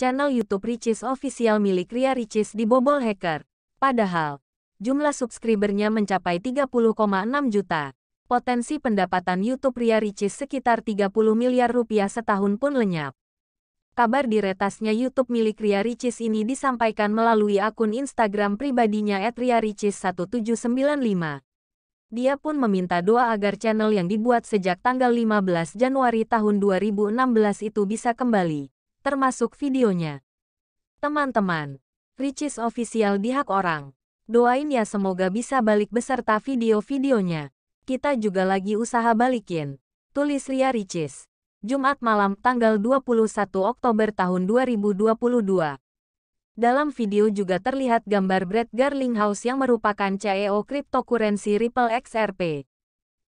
channel YouTube Riches official milik Ria Ricis dibobol hacker. Padahal, jumlah subscribernya mencapai 30,6 juta. Potensi pendapatan YouTube Ria Ricis sekitar 30 miliar rupiah setahun pun lenyap. Kabar diretasnya YouTube milik Ria Ricis ini disampaikan melalui akun Instagram pribadinya @riaricis1795. Dia pun meminta doa agar channel yang dibuat sejak tanggal 15 Januari tahun 2016 itu bisa kembali termasuk videonya. Teman-teman, Ricis official di hak orang. Doain ya semoga bisa balik beserta video-videonya. Kita juga lagi usaha balikin. Tulis Ria Ricis. Jumat malam tanggal 21 Oktober tahun 2022. Dalam video juga terlihat gambar Brad Garlinghouse yang merupakan CEO cryptocurrency Ripple XRP.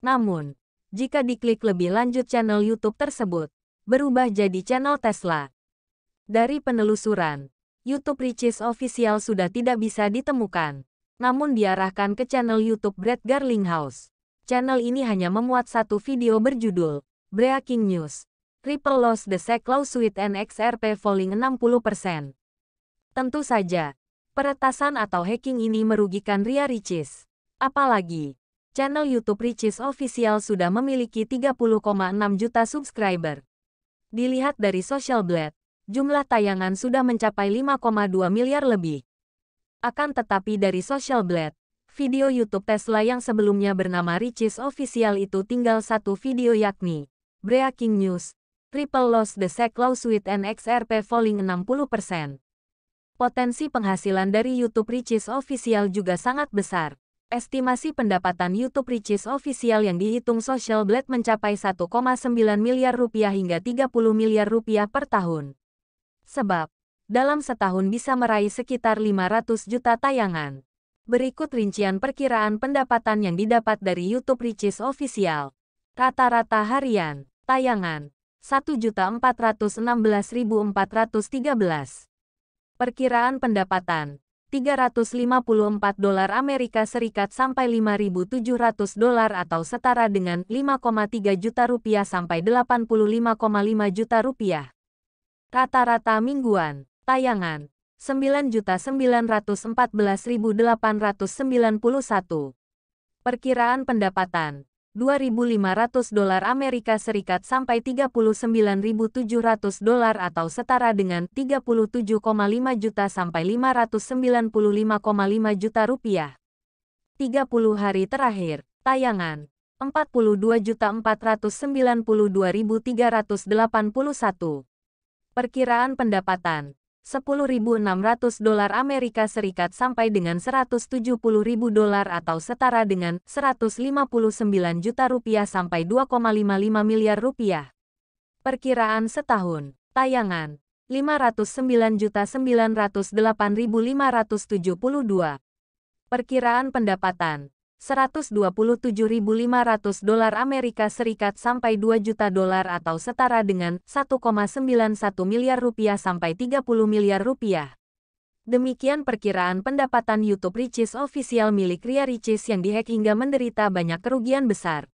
Namun, jika diklik lebih lanjut channel YouTube tersebut, berubah jadi channel Tesla. Dari penelusuran, YouTube Riches Official sudah tidak bisa ditemukan, namun diarahkan ke channel YouTube Brad Garlinghouse. Channel ini hanya memuat satu video berjudul Breaking News. Triple Loss The Seclow Suite XRP Falling 60%. Tentu saja, peretasan atau hacking ini merugikan Ria Riches. Apalagi, channel YouTube Riches Official sudah memiliki 30,6 juta subscriber. Dilihat dari Social Blade, jumlah tayangan sudah mencapai 5,2 miliar lebih. Akan tetapi dari Social Blade, video YouTube Tesla yang sebelumnya bernama Ricis Official itu tinggal satu video yakni Breaking News, Triple Loss The Seclow Suite XRP Falling 60%. Potensi penghasilan dari YouTube Riches Official juga sangat besar. Estimasi pendapatan YouTube Riches official yang dihitung Social Blade mencapai 1,9 miliar rupiah hingga 30 miliar rupiah per tahun. Sebab, dalam setahun bisa meraih sekitar 500 juta tayangan. Berikut rincian perkiraan pendapatan yang didapat dari YouTube Riches Official. Rata-rata harian, tayangan, 1.416.413. Perkiraan pendapatan, 354 dolar Amerika Serikat sampai 5.700 dolar atau setara dengan 5,3 juta rupiah sampai 85,5 juta rupiah. Rata-rata mingguan. Tayangan. 9.914.891. Perkiraan pendapatan 2.500 dolar Amerika Serikat sampai 39.700 dolar atau setara dengan 37,5 juta sampai 595,5 juta rupiah. 30 hari terakhir, tayangan 42.492.381 Perkiraan pendapatan 10.600 dolar Amerika Serikat sampai dengan 170.000 dolar atau setara dengan 159 juta rupiah sampai 2,55 miliar rupiah. Perkiraan setahun. Tayangan 509.908.572. Perkiraan pendapatan 127.500 dolar Amerika Serikat sampai 2 juta dolar atau setara dengan 1,91 miliar rupiah sampai 30 miliar rupiah. Demikian perkiraan pendapatan YouTube Riches, official milik Ria Riches yang dihack hingga menderita banyak kerugian besar.